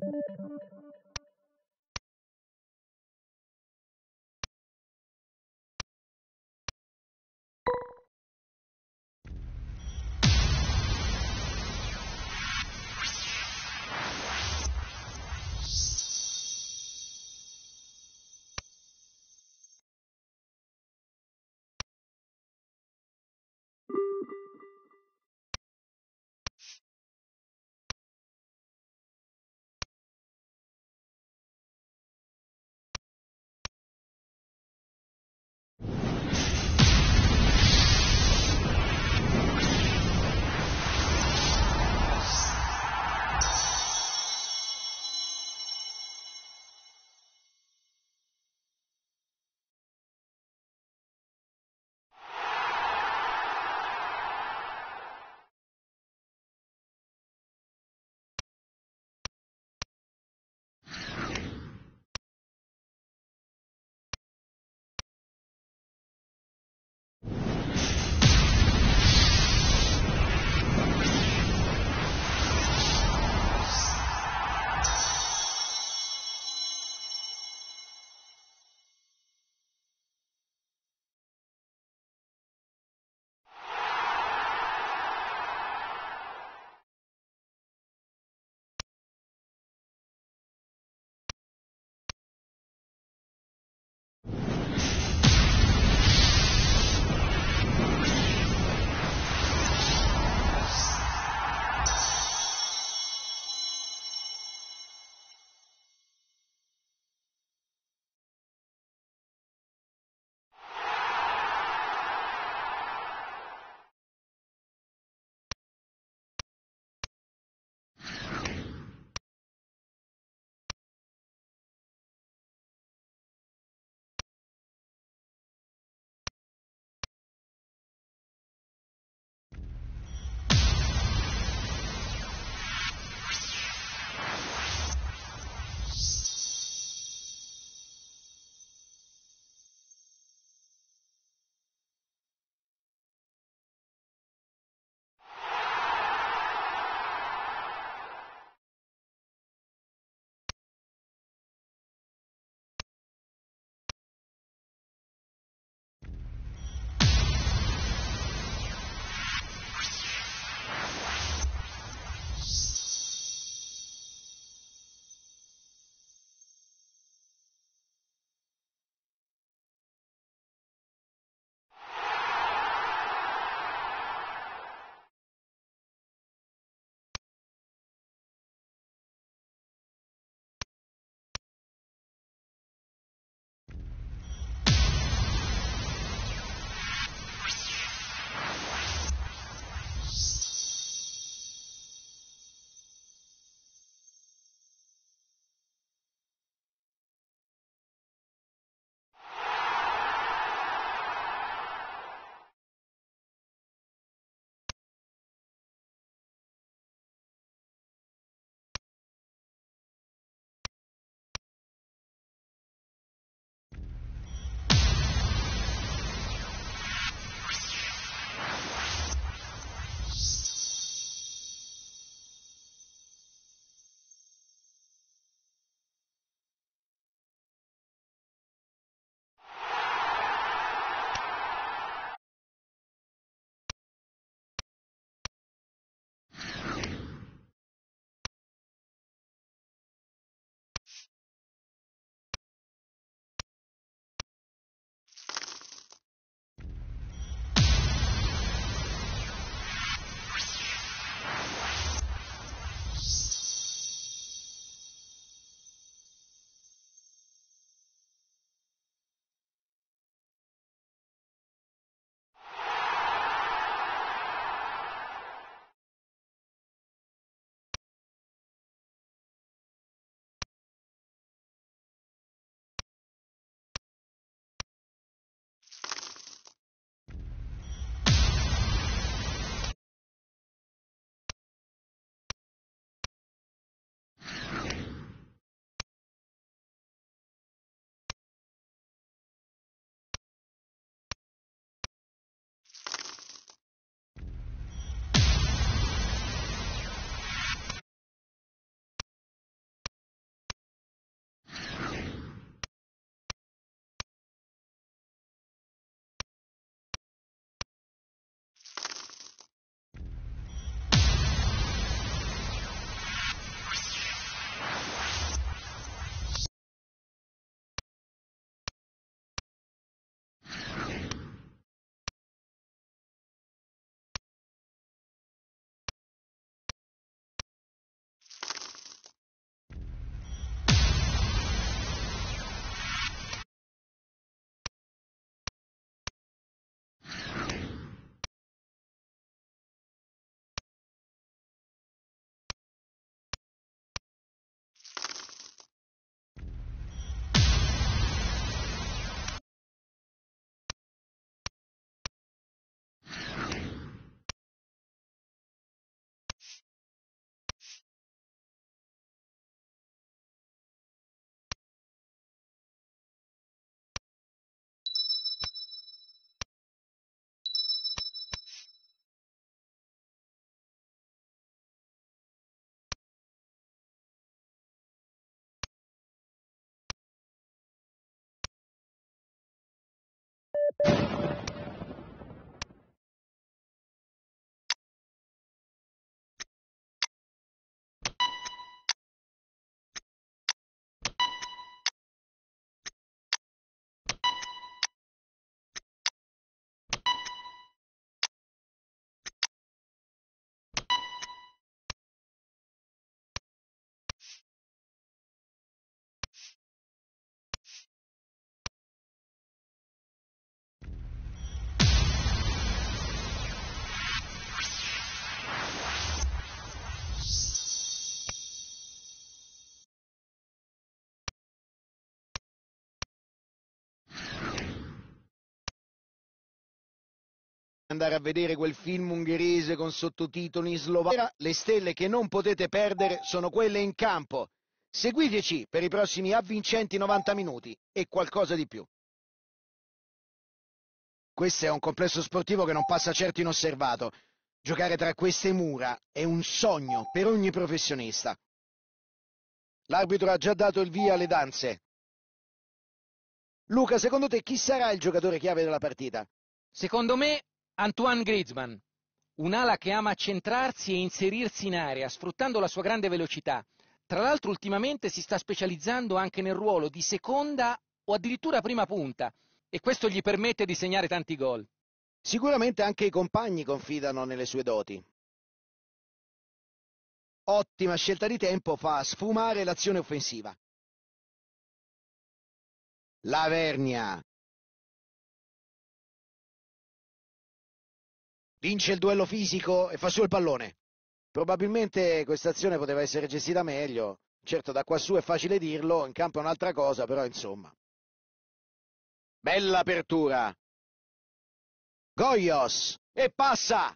Thank you. andare a vedere quel film ungherese con sottotitoli in slovacco. Le stelle che non potete perdere sono quelle in campo. Seguiteci per i prossimi avvincenti 90 minuti e qualcosa di più. Questo è un complesso sportivo che non passa certo inosservato. Giocare tra queste mura è un sogno per ogni professionista. L'arbitro ha già dato il via alle danze. Luca, secondo te chi sarà il giocatore chiave della partita? Secondo me Antoine Griezmann, un'ala che ama centrarsi e inserirsi in area, sfruttando la sua grande velocità. Tra l'altro ultimamente si sta specializzando anche nel ruolo di seconda o addirittura prima punta e questo gli permette di segnare tanti gol. Sicuramente anche i compagni confidano nelle sue doti. Ottima scelta di tempo fa sfumare l'azione offensiva. Lavernia vince il duello fisico e fa su il pallone. Probabilmente questa azione poteva essere gestita meglio, certo da quassù è facile dirlo, in campo è un'altra cosa, però insomma. Bella apertura. Goyos e passa.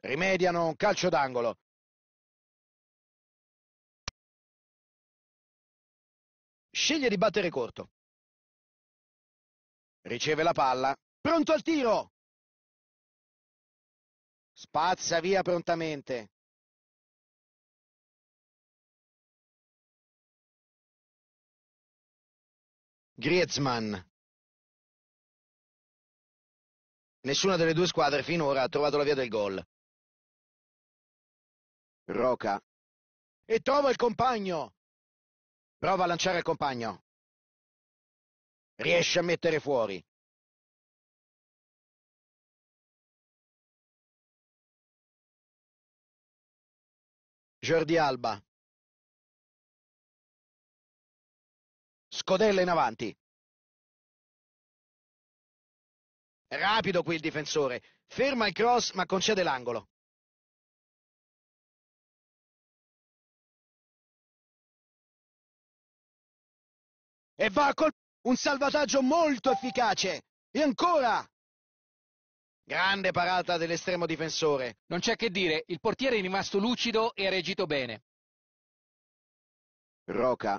Rimediano un calcio d'angolo. Sceglie di battere corto. Riceve la palla. Pronto al tiro! Spazza via prontamente. Griezmann. Nessuna delle due squadre finora ha trovato la via del gol. Roca. E trova il compagno. Prova a lanciare il compagno. Riesce a mettere fuori. Jordi Alba. Scodella in avanti. Rapido qui il difensore. Ferma il cross ma concede l'angolo. E va a colpire. Un salvataggio molto efficace! E ancora! Grande parata dell'estremo difensore. Non c'è che dire, il portiere è rimasto lucido e ha reagito bene. Roca.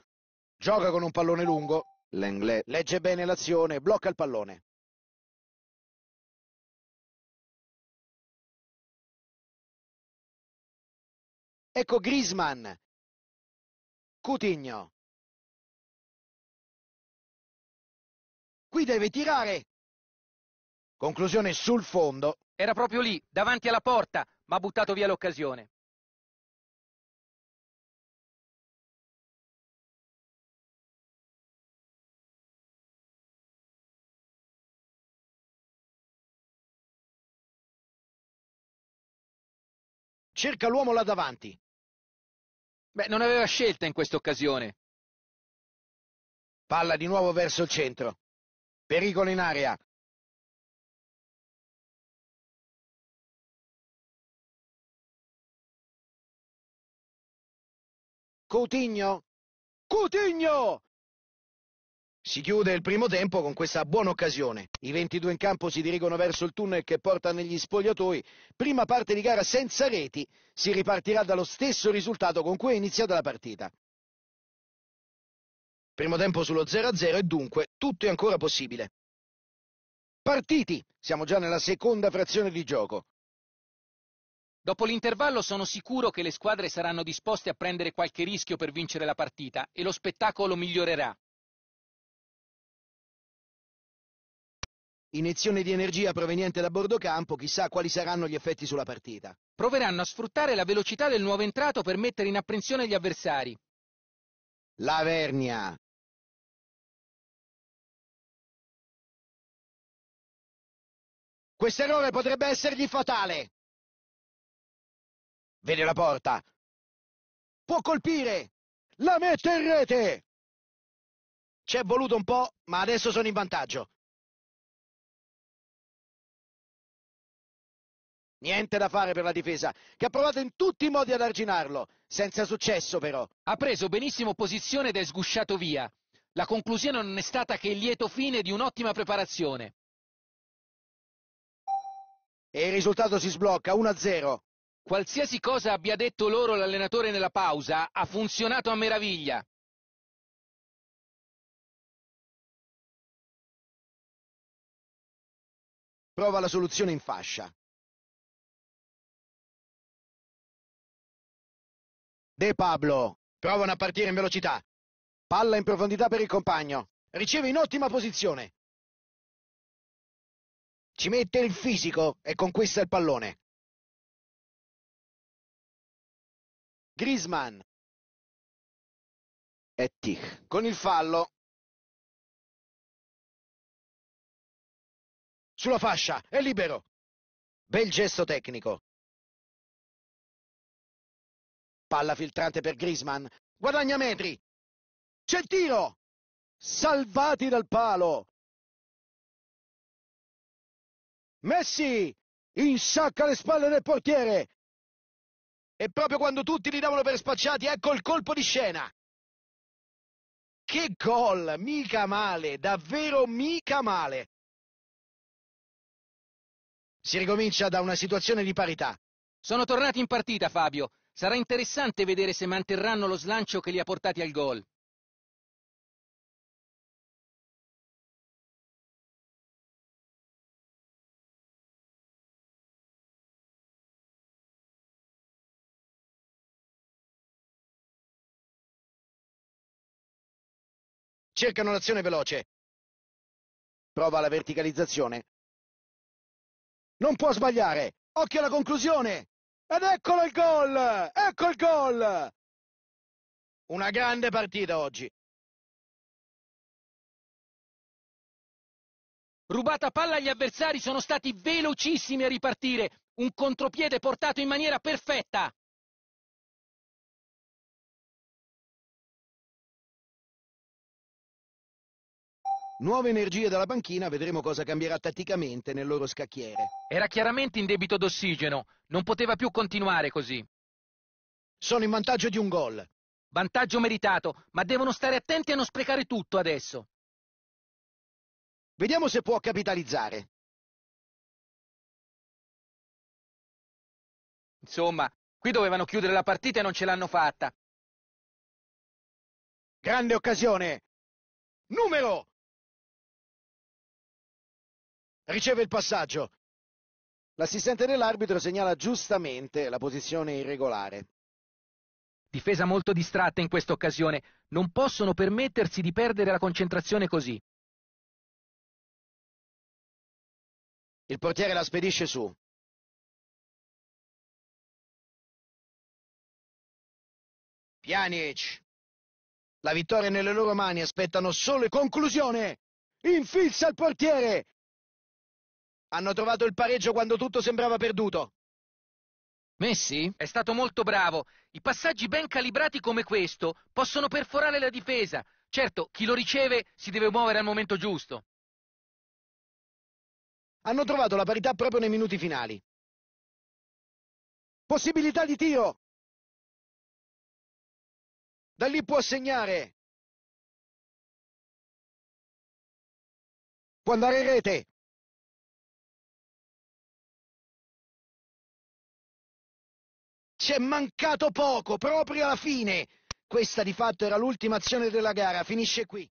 Gioca con un pallone lungo. L'Englè. Legge bene l'azione, blocca il pallone. Ecco Grisman. Cutigno. Qui deve tirare. Conclusione sul fondo. Era proprio lì, davanti alla porta, ma ha buttato via l'occasione. Cerca l'uomo là davanti. Beh, non aveva scelta in questa occasione. Palla di nuovo verso il centro. Pericolo in aria! Coutinho! Coutinho! Si chiude il primo tempo con questa buona occasione. I 22 in campo si dirigono verso il tunnel che porta negli spogliatoi. Prima parte di gara senza reti, si ripartirà dallo stesso risultato con cui è iniziata la partita. Primo tempo sullo 0-0 e dunque tutto è ancora possibile. Partiti! Siamo già nella seconda frazione di gioco. Dopo l'intervallo sono sicuro che le squadre saranno disposte a prendere qualche rischio per vincere la partita e lo spettacolo migliorerà. Iniezione di energia proveniente da bordocampo, chissà quali saranno gli effetti sulla partita. Proveranno a sfruttare la velocità del nuovo entrato per mettere in apprensione gli avversari. Lavernia, Questo errore potrebbe essergli fatale. Vede la porta. Può colpire. La mette in rete. Ci è voluto un po', ma adesso sono in vantaggio. Niente da fare per la difesa, che ha provato in tutti i modi ad arginarlo, senza successo però. Ha preso benissimo posizione ed è sgusciato via. La conclusione non è stata che il lieto fine di un'ottima preparazione e il risultato si sblocca 1-0. Qualsiasi cosa abbia detto loro l'allenatore nella pausa, ha funzionato a meraviglia. Prova la soluzione in fascia. De Pablo provano a partire in velocità. Palla in profondità per il compagno. Riceve in ottima posizione. Ci mette il fisico e conquista il pallone. Griezmann e Tic con il fallo sulla fascia, è libero. Bel gesto tecnico. Palla filtrante per Grisman. Guadagna metri. C'è tiro! Salvati dal palo. Messi! Insacca le spalle del portiere! E proprio quando tutti li davano per spacciati, ecco il colpo di scena! Che gol! Mica male, davvero mica male! Si ricomincia da una situazione di parità. Sono tornati in partita, Fabio. Sarà interessante vedere se manterranno lo slancio che li ha portati al gol. Cercano l'azione veloce. Prova la verticalizzazione. Non può sbagliare. Occhio alla conclusione. Ed eccolo il gol! Ecco il gol! Una grande partita oggi. Rubata palla agli avversari sono stati velocissimi a ripartire. Un contropiede portato in maniera perfetta. Nuove energie dalla banchina, vedremo cosa cambierà tatticamente nel loro scacchiere. Era chiaramente in debito d'ossigeno, non poteva più continuare così. Sono in vantaggio di un gol. Vantaggio meritato, ma devono stare attenti a non sprecare tutto adesso. Vediamo se può capitalizzare. Insomma, qui dovevano chiudere la partita e non ce l'hanno fatta. Grande occasione. Numero Riceve il passaggio. L'assistente dell'arbitro segnala giustamente la posizione irregolare. Difesa molto distratta in questa occasione. Non possono permettersi di perdere la concentrazione così. Il portiere la spedisce su. Pjanic. La vittoria nelle loro mani, aspettano solo conclusione. Infilza il portiere. Hanno trovato il pareggio quando tutto sembrava perduto. Messi? È stato molto bravo. I passaggi ben calibrati come questo possono perforare la difesa. Certo, chi lo riceve si deve muovere al momento giusto. Hanno trovato la parità proprio nei minuti finali. Possibilità di tiro. Da lì può segnare. Può andare in rete. Ci è mancato poco, proprio alla fine! Questa di fatto era l'ultima azione della gara, finisce qui.